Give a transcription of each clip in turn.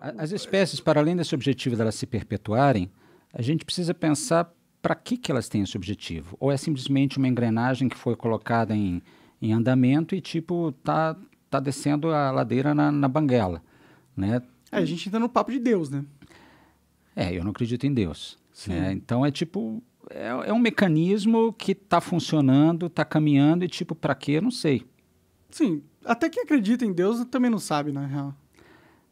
As espécies, para além desse objetivo delas de se perpetuarem, a gente precisa pensar para que, que elas têm esse objetivo. Ou é simplesmente uma engrenagem que foi colocada em, em andamento e, tipo, tá, tá descendo a ladeira na, na banguela, né? É, a gente entra no papo de Deus, né? É, eu não acredito em Deus. Né? Então é tipo, é, é, um mecanismo que está funcionando, está caminhando e tipo, para quê? Eu não sei. Sim, até quem acredita em Deus também não sabe, na né? real.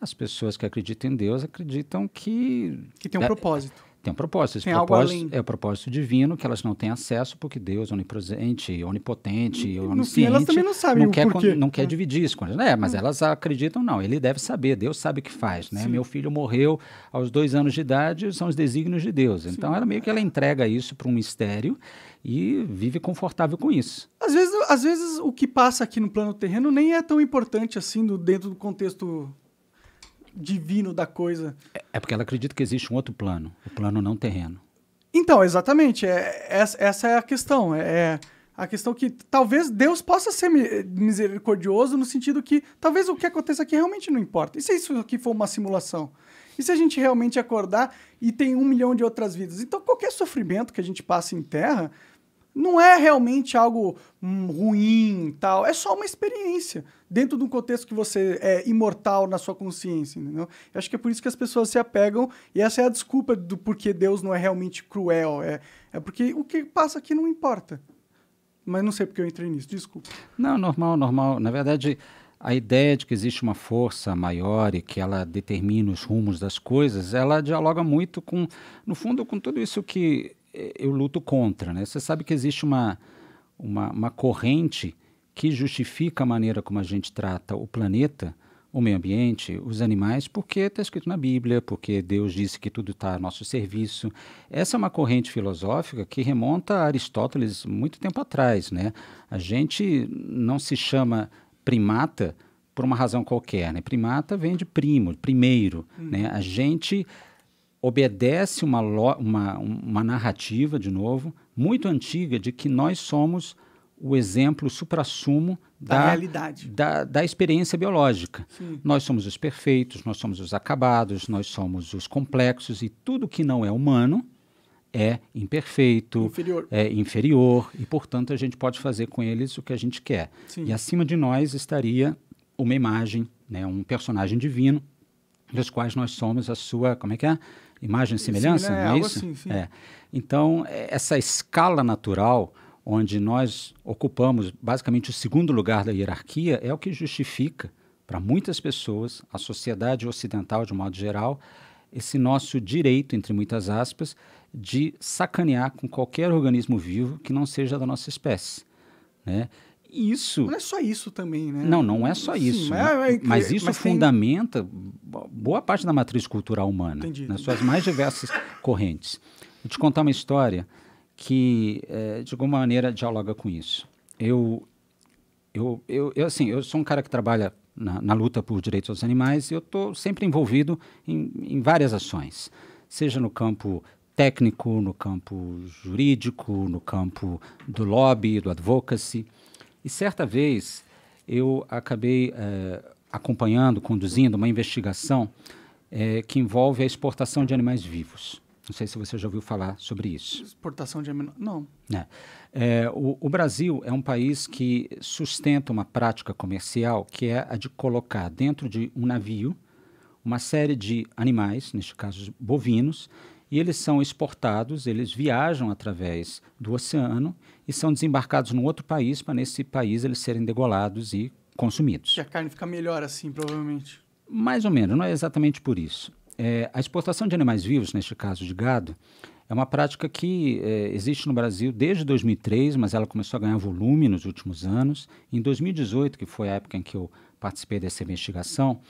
As pessoas que acreditam em Deus acreditam que. Que tem um é, propósito. Tem um propósito. Esse tem propósito algo além. é o propósito divino que elas não têm acesso porque Deus é onipresente, onipotente, e, onisciente. elas também não sabem não o quer, porquê. Não quer é. dividir isso com elas. É, mas é. elas acreditam, não. Ele deve saber. Deus sabe o que faz. Né? Meu filho morreu aos dois anos de idade, são os desígnios de Deus. Sim. Então, ela meio que ela entrega isso para um mistério e vive confortável com isso. Às vezes, às vezes o que passa aqui no plano terreno nem é tão importante assim do, dentro do contexto divino da coisa. É, é porque ela acredita que existe um outro plano, o plano não terreno. Então, exatamente. É, essa, é, essa é a questão. É, é, a questão que talvez Deus possa ser misericordioso no sentido que talvez o que aconteça aqui realmente não importa. E se isso aqui for uma simulação? E se a gente realmente acordar e tem um milhão de outras vidas? Então, qualquer sofrimento que a gente passa em terra não é realmente algo hum, ruim tal. É só uma experiência dentro de um contexto que você é imortal na sua consciência, entendeu? Eu acho que é por isso que as pessoas se apegam e essa é a desculpa do porquê Deus não é realmente cruel. É, é porque o que passa aqui não importa. Mas não sei porque eu entrei nisso, desculpa. Não, normal, normal. Na verdade, a ideia de que existe uma força maior e que ela determina os rumos das coisas, ela dialoga muito com, no fundo, com tudo isso que é, eu luto contra. Né? Você sabe que existe uma, uma, uma corrente que justifica a maneira como a gente trata o planeta, o meio ambiente, os animais, porque está escrito na Bíblia, porque Deus disse que tudo está a nosso serviço. Essa é uma corrente filosófica que remonta a Aristóteles muito tempo atrás. Né? A gente não se chama primata por uma razão qualquer. Né? Primata vem de primo, primeiro. Hum. Né? A gente obedece uma, uma, uma narrativa, de novo, muito antiga de que nós somos o exemplo suprassumo da, da realidade, da, da experiência biológica. Sim. Nós somos os perfeitos, nós somos os acabados, nós somos os complexos e tudo que não é humano é imperfeito, inferior. é inferior e, portanto, a gente pode fazer com eles o que a gente quer. Sim. E acima de nós estaria uma imagem, né, um personagem divino, dos quais nós somos a sua, como é que é? Imagem e semelhança, Sim, é não é, isso? Assim, sim. É. Então, é, essa escala natural, onde nós ocupamos basicamente o segundo lugar da hierarquia, é o que justifica, para muitas pessoas, a sociedade ocidental, de um modo geral, esse nosso direito, entre muitas aspas, de sacanear com qualquer organismo vivo que não seja da nossa espécie. Né? isso. Não é só isso também, né? Não, não é só isso. mas, né? é mas, isso mas fundamenta tem... boa parte da matriz cultural humana, Entendi. nas suas mais diversas correntes. Vou te contar uma história que, é, de alguma maneira, dialoga com isso. Eu, eu, eu, eu, assim, eu sou um cara que trabalha na, na luta por direitos dos animais e eu estou sempre envolvido em, em várias ações, seja no campo técnico, no campo jurídico, no campo do lobby, do advocacy. E certa vez eu acabei é, acompanhando, conduzindo uma investigação é, que envolve a exportação de animais vivos. Não sei se você já ouviu falar sobre isso. Exportação de animais? Não. É. É, o, o, Brasil é um país que sustenta uma prática comercial que é a de colocar dentro de um navio uma série de animais, neste caso bovinos, e eles são exportados, eles viajam através do oceano e são desembarcados num outro país para nesse país eles serem degolados e consumidos. E a carne fica melhor assim, provavelmente. Mais ou menos, não é exatamente por isso. É, a exportação de animais vivos, neste caso de gado, é uma prática que é, existe no Brasil desde 2003, mas ela começou a ganhar volume nos últimos anos. Em 2018, que foi a época em que eu participei dessa investigação,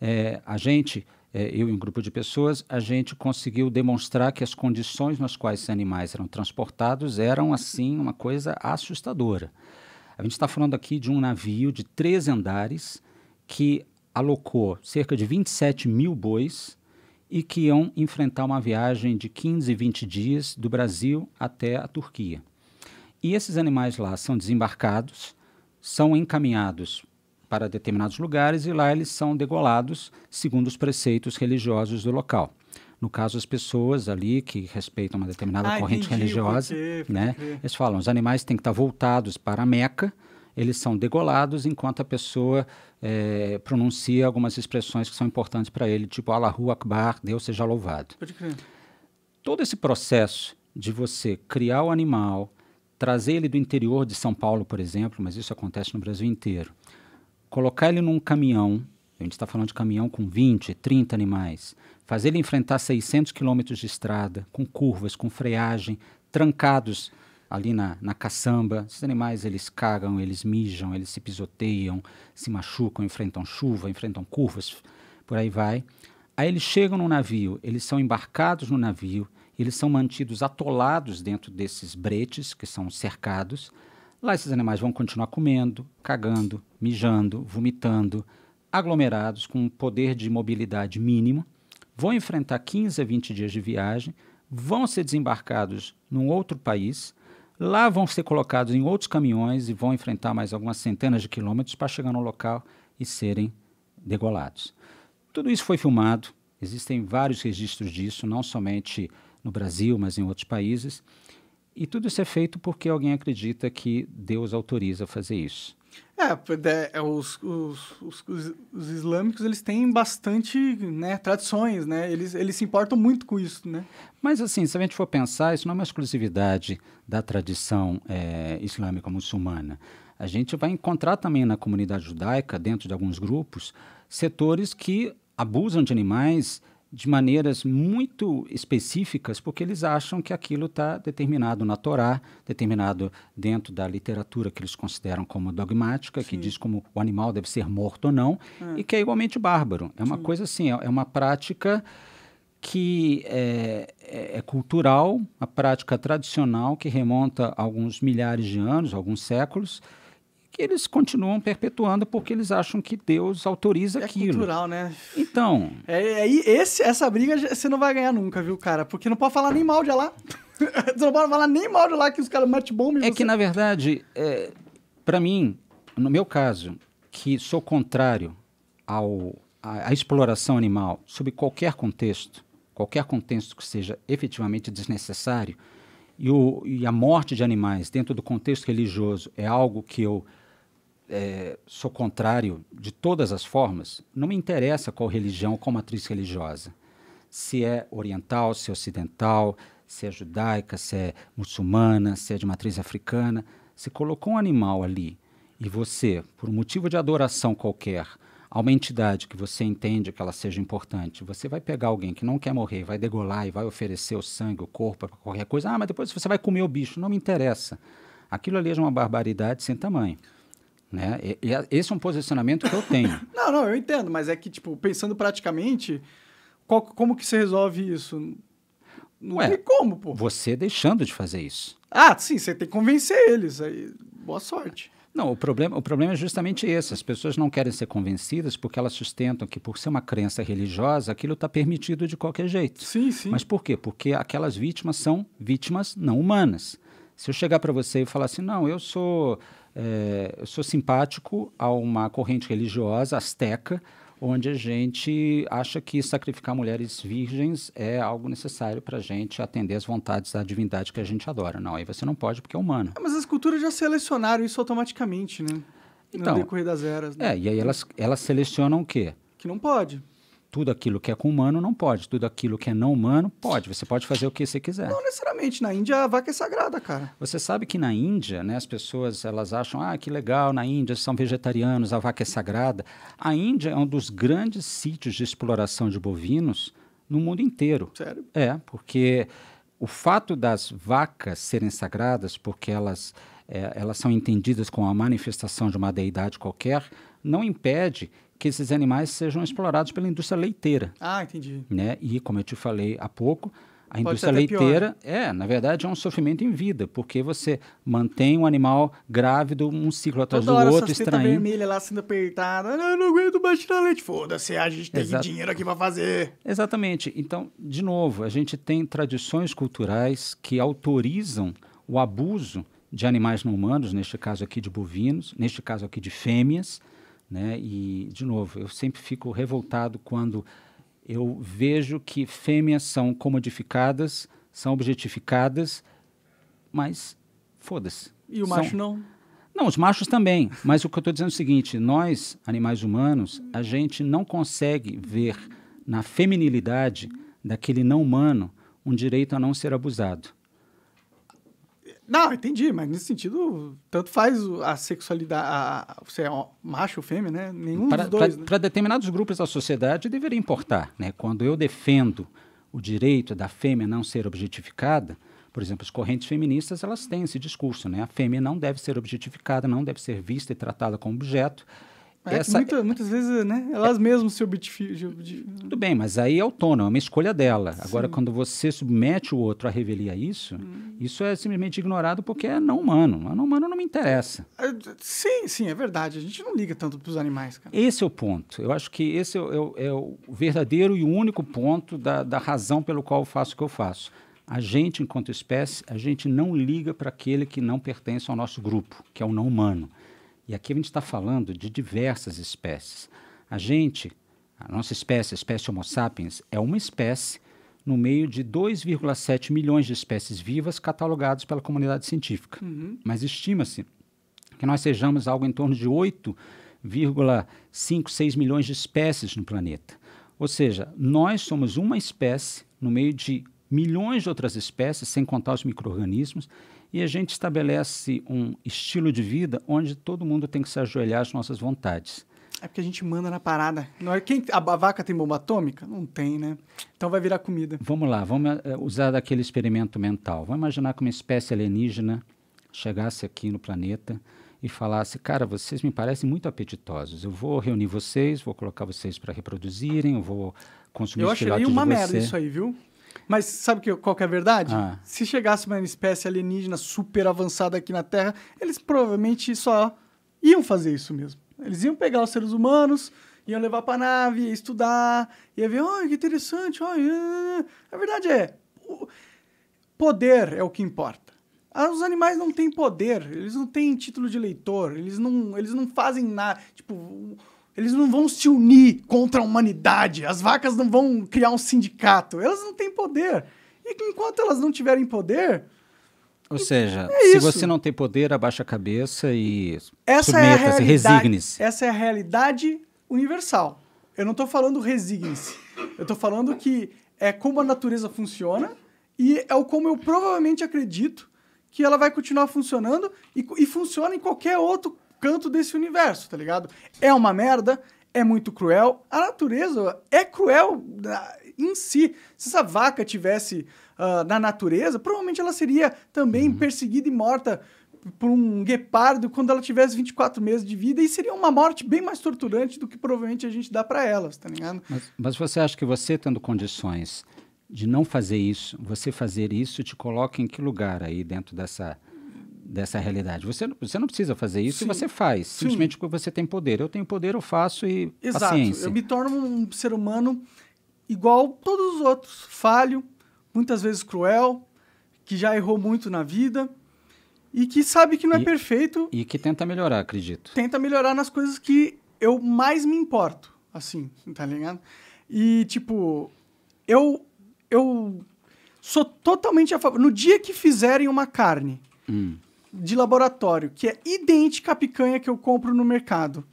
é, a gente é, eu e um grupo de pessoas, a gente conseguiu demonstrar que as condições nas quais esses animais eram transportados eram, assim, uma coisa assustadora. A gente está falando aqui de um navio de três andares que alocou cerca de 27 mil bois e que iam enfrentar uma viagem de 15, 20 dias do Brasil até a Turquia. E esses animais lá são desembarcados, são encaminhados para determinados lugares e lá eles são degolados segundo os preceitos religiosos do local. No caso, as pessoas ali que respeitam uma determinada ah, corrente entendi, religiosa, porque, né? Porque... Eles falam, os animais têm que estar voltados para a Meca, eles são degolados enquanto a pessoa é, pronuncia algumas expressões que são importantes para ele, tipo Allahu Akbar, Deus seja louvado. Pode Todo esse processo de você criar o animal, trazer ele do interior de São Paulo, por exemplo, mas isso acontece no Brasil inteiro, colocar ele num caminhão, a gente está falando de caminhão com 20, 30 animais, fazer ele enfrentar 600 quilômetros de estrada, com curvas, com freagem, trancados ali na, na caçamba. Esses animais, eles cagam, eles mijam, eles se pisoteiam, se machucam, enfrentam chuva, enfrentam curvas, por aí vai. Aí eles chegam no navio, eles são embarcados no navio, eles são mantidos atolados dentro desses bretes, que são cercados, Lá esses animais vão continuar comendo, cagando, mijando, vomitando, aglomerados com um poder de mobilidade mínimo, vão enfrentar 15 a 20 dias de viagem, vão ser desembarcados num outro país, lá vão ser colocados em outros caminhões e vão enfrentar mais algumas centenas de quilômetros para chegar no local e serem degolados. Tudo isso foi filmado, existem vários registros disso, não somente no Brasil, mas em outros países. E tudo isso é feito porque alguém acredita que Deus autoriza fazer isso. É, é, é os, os, os, os islâmicos, eles têm bastante né, tradições, né? Eles, eles se importam muito com isso, né? Mas, assim, se a gente for pensar, isso não é uma exclusividade da tradição é, islâmica muçulmana. A gente vai encontrar também na comunidade judaica, dentro de alguns grupos, setores que abusam de animais, de maneiras muito específicas, porque eles acham que aquilo está determinado na Torá, determinado dentro da literatura que eles consideram como dogmática, Sim. que diz como o animal deve ser morto ou não, é. e que é igualmente bárbaro. É uma Sim. coisa assim, é uma prática que é, é, é cultural, uma prática tradicional que remonta a alguns milhares de anos, alguns séculos, que eles continuam perpetuando porque eles acham que Deus autoriza é aquilo. É cultural, né? Então... É, é, esse, essa briga você não vai ganhar nunca, viu, cara? Porque não pode falar nem mal de lá. você não pode falar nem mal de lá que os caras metem bomba É você... que, na verdade, é, para mim, no meu caso, que sou contrário ao, à, à exploração animal, sob qualquer contexto, qualquer contexto que seja efetivamente desnecessário, e, o, e a morte de animais dentro do contexto religioso é algo que eu é, sou contrário de todas as formas, não me interessa qual religião, qual matriz religiosa. Se é oriental, se é ocidental, se é judaica, se é muçulmana, se é de matriz africana. Se colocou um animal ali e você, por motivo de adoração qualquer, a uma entidade que você entende que ela seja importante, você vai pegar alguém que não quer morrer, vai degolar e vai oferecer o sangue, o corpo, qualquer coisa. Ah, mas depois você vai comer o bicho. Não me interessa. Aquilo ali é uma barbaridade sem tamanho. Né? E, e esse é um posicionamento que eu tenho. não, não, eu entendo, mas é que, tipo, pensando praticamente, qual, como que você resolve isso? Não é como, pô. Você deixando de fazer isso. Ah, sim, você tem que convencer eles. Aí, boa sorte. Não, o problema, o problema é justamente esse. As pessoas não querem ser convencidas porque elas sustentam que, por ser uma crença religiosa, aquilo está permitido de qualquer jeito. Sim, sim. Mas por quê? Porque aquelas vítimas são vítimas não humanas. Se eu chegar para você e falar assim, não, eu sou é, eu sou simpático a uma corrente religiosa asteca, onde a gente acha que sacrificar mulheres virgens é algo necessário para a gente atender as vontades da divindade que a gente adora. Não, aí você não pode porque é humano. É, mas as culturas já selecionaram isso automaticamente, né? Então, no decorrer das eras. Né? É, e aí elas, elas selecionam o quê? Que não pode tudo aquilo que é com humano não pode, tudo aquilo que é não humano pode. Você pode fazer o que você quiser. Não necessariamente. Na Índia a vaca é sagrada, cara. Você sabe que na Índia, né, as pessoas elas acham, ah, que legal, na Índia são vegetarianos, a vaca é sagrada. A Índia é um dos grandes sítios de exploração de bovinos no mundo inteiro. Sério? É, porque o fato das vacas serem sagradas, porque elas é, elas são entendidas como a manifestação de uma deidade qualquer, não impede que esses animais sejam explorados pela indústria leiteira. Ah, entendi. Né? E, como eu te falei há pouco, a indústria leiteira pior. é, na verdade, é um sofrimento em vida, porque você mantém um animal grávido um ciclo atrás Toda do outro, extraindo. vermelha lá sendo apertada, ah, eu não aguento mais tirar leite, foda-se, a gente tem Exato. dinheiro aqui para fazer. Exatamente. Então, de novo, a gente tem tradições culturais que autorizam o abuso de animais não humanos, neste caso aqui de bovinos, neste caso aqui de fêmeas, né? E, de novo, eu sempre fico revoltado quando eu vejo que fêmeas são comodificadas, são objetificadas, mas foda-se. E o são... macho não? Não, os machos também. Mas o que eu estou dizendo é o seguinte: nós, animais humanos, a gente não consegue ver na feminilidade daquele não humano um direito a não ser abusado. Não, entendi, mas nesse sentido, tanto faz a sexualidade, a, você é macho ou fêmea, né? Nenhum para, dos dois. Para né? determinados grupos da sociedade deveria importar, né? Quando eu defendo o direito da fêmea não ser objetificada, por exemplo, as correntes feministas elas têm esse discurso, né? A fêmea não deve ser objetificada, não deve ser vista e tratada como objeto. É essa... muita, muitas vezes, né? Elas é... mesmas se objetificam. Tudo bem, mas aí é autônoma, é uma escolha dela. Sim. Agora, quando você submete o outro a revelia a isso, hum. isso é simplesmente ignorado porque é não humano. A não humano não me interessa. É, sim, sim, é verdade. A gente não liga tanto para os animais, cara. Esse é o ponto. Eu acho que esse é, é, o, é o verdadeiro e único ponto da, da razão pelo qual eu faço o que eu faço. A gente, enquanto espécie, a gente não liga para aquele que não pertence ao nosso grupo, que é o não humano. E aqui a gente está falando de diversas espécies. A gente, a nossa espécie, a espécie Homo sapiens, é uma espécie no meio de 2,7 milhões de espécies vivas catalogadas pela comunidade científica. Uhum. Mas estima-se que nós sejamos algo em torno de 8,56 milhões de espécies no planeta. Ou seja, nós somos uma espécie no meio de milhões de outras espécies, sem contar os micro-organismos, e a gente estabelece um estilo de vida onde todo mundo tem que se ajoelhar às nossas vontades. É porque a gente manda na parada. Não é quem a vaca tem bomba atômica? Não tem, né? Então vai virar comida. Vamos lá, vamos eh, usar daquele experimento mental. Vamos imaginar que uma espécie alienígena chegasse aqui no planeta e falasse: "Cara, vocês me parecem muito apetitosos. Eu vou reunir vocês, vou colocar vocês para reproduzirem, eu vou consumir eu os filhotes de vocês". Eu achei uma merda isso aí, viu? Mas sabe que, qual que é a verdade? Ah. Se chegasse uma espécie alienígena super avançada aqui na Terra, eles provavelmente só iam fazer isso mesmo. Eles iam pegar os seres humanos, iam levar a nave, ia estudar, ia ver, olha, que interessante, olha. É, é, é. A verdade é, poder é o que importa. Ah, os animais não têm poder, eles não têm título de leitor, eles não, eles não fazem nada. Tipo, eles não vão se unir contra a humanidade. As vacas não vão criar um sindicato. Elas não têm poder. E enquanto elas não tiverem poder. Ou seja, é se você não tem poder, abaixa a cabeça e é submeta-se, é resigne-se. Essa é a realidade universal. Eu não estou falando resigne-se. Eu estou falando que é como a natureza funciona e é o como eu provavelmente acredito que ela vai continuar funcionando e, e funciona em qualquer outro canto desse universo, tá ligado? É uma merda, é muito cruel. A natureza é cruel ah, em si. Se essa vaca tivesse uh, na natureza, provavelmente ela seria também uhum. perseguida e morta por um guepardo quando ela tivesse 24 meses de vida e seria uma morte bem mais torturante do que provavelmente a gente dá para elas, tá ligado? Mas, mas você acha que você tendo condições de não fazer isso, você fazer isso te coloca em que lugar aí dentro dessa dessa realidade. Você, você não precisa fazer isso Sim. e você faz, simplesmente Sim. porque você tem poder. Eu tenho poder, eu faço e Exato. paciência. Eu me torno um ser humano igual todos os outros, falho, muitas vezes cruel, que já errou muito na vida e que sabe que não é e, é perfeito. E que tenta melhorar, acredito. Tenta melhorar nas coisas que eu mais me importo, assim, tá ligado? E, tipo, eu, eu sou totalmente a favor. No dia que fizerem uma carne, hum de laboratório, que é idêntica à picanha que eu compro no mercado.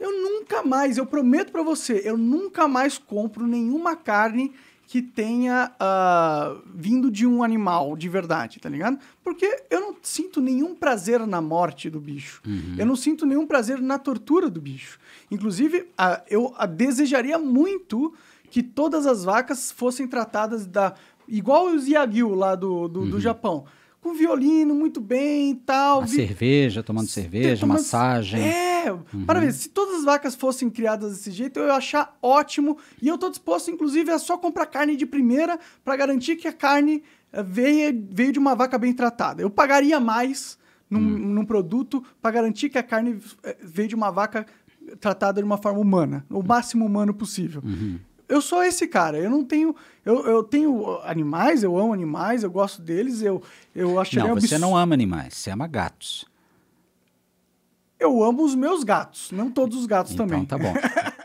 Eu nunca mais, eu prometo para você, eu nunca mais compro nenhuma carne que tenha uh, vindo de um animal de verdade, tá ligado? Porque eu não sinto nenhum prazer na morte do bicho. Uhum. Eu não sinto nenhum prazer na tortura do bicho. Inclusive, uh, eu uh, desejaria muito que todas as vacas fossem tratadas da igual os Yagyu lá do, do, uhum. do Japão com violino, muito bem e tal. Vi... cerveja, tomando cerveja, tomando... massagem. É, uhum. ver, Se todas as vacas fossem criadas desse jeito, eu ia achar ótimo. E eu tô disposto, inclusive, a só comprar carne de primeira para garantir que a carne eh, veio, veio de uma vaca bem tratada. Eu pagaria mais num, hum. num produto para garantir que a carne eh, veio de uma vaca tratada de uma forma humana, o máximo humano possível. Uhum eu sou esse cara. Eu não tenho. Eu, eu tenho animais, eu amo animais, eu gosto deles, eu, eu acho Não, você não ama animais, você ama gatos. Eu amo os meus gatos, não todos os gatos então, também. Então tá bom.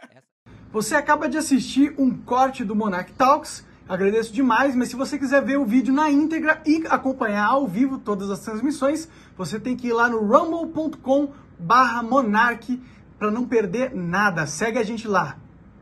você acaba de assistir um corte do Monarch Talks. Agradeço demais, mas se você quiser ver o vídeo na íntegra e acompanhar ao vivo todas as transmissões, você tem que ir lá no rumble.com barra monarque para não perder nada. Segue a gente lá.